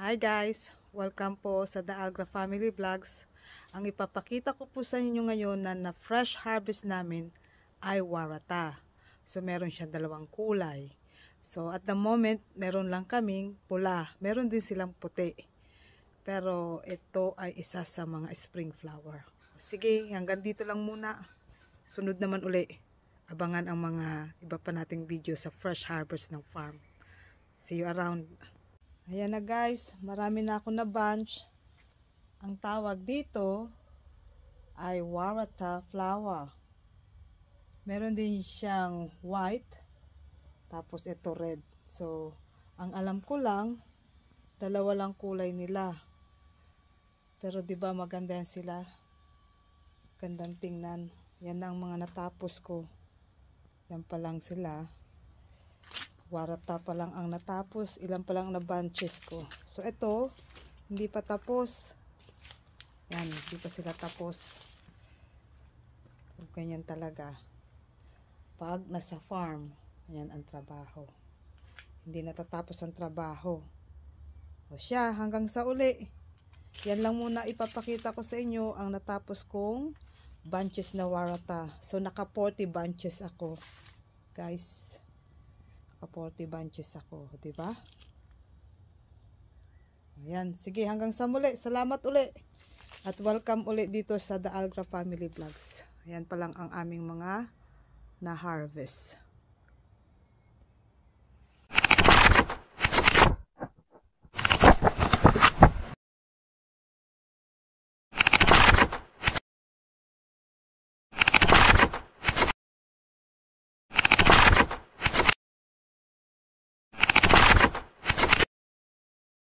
Hi guys! Welcome po sa The Algra Family Vlogs. Ang ipapakita ko po sa inyo ngayon na, na fresh harvest namin ay warata. So meron siyang dalawang kulay. So at the moment, meron lang kaming pula. Meron din silang puti. Pero ito ay isa sa mga spring flower. Sige, hanggang dito lang muna. Sunod naman uli. Abangan ang mga iba pa nating video sa fresh harvest ng farm. See you around. Ayan na guys, marami na ako na bunch. Ang tawag dito ay warata flower. Meron din siyang white, tapos ito red. So, ang alam ko lang, dalawa lang kulay nila. Pero 'di ba maganda yan sila? Gandang tingnan. Yan ang mga natapos ko. Yan pa lang sila warata pa lang ang natapos ilan pa lang na bunches ko so ito hindi pa tapos yan hindi pa sila tapos ganyan talaga pag nasa farm yan ang trabaho hindi natatapos ang trabaho o siya hanggang sa uli yan lang muna ipapakita ko sa inyo ang natapos kong bunches na warata so naka 40 bunches ako guys naka 40 bunches ako, 'di ba? Ayun, sige hanggang sa muli. Salamat uli. At welcome uli dito sa The Algra Family Vlogs. Ayun pa lang ang aming mga na-harvest.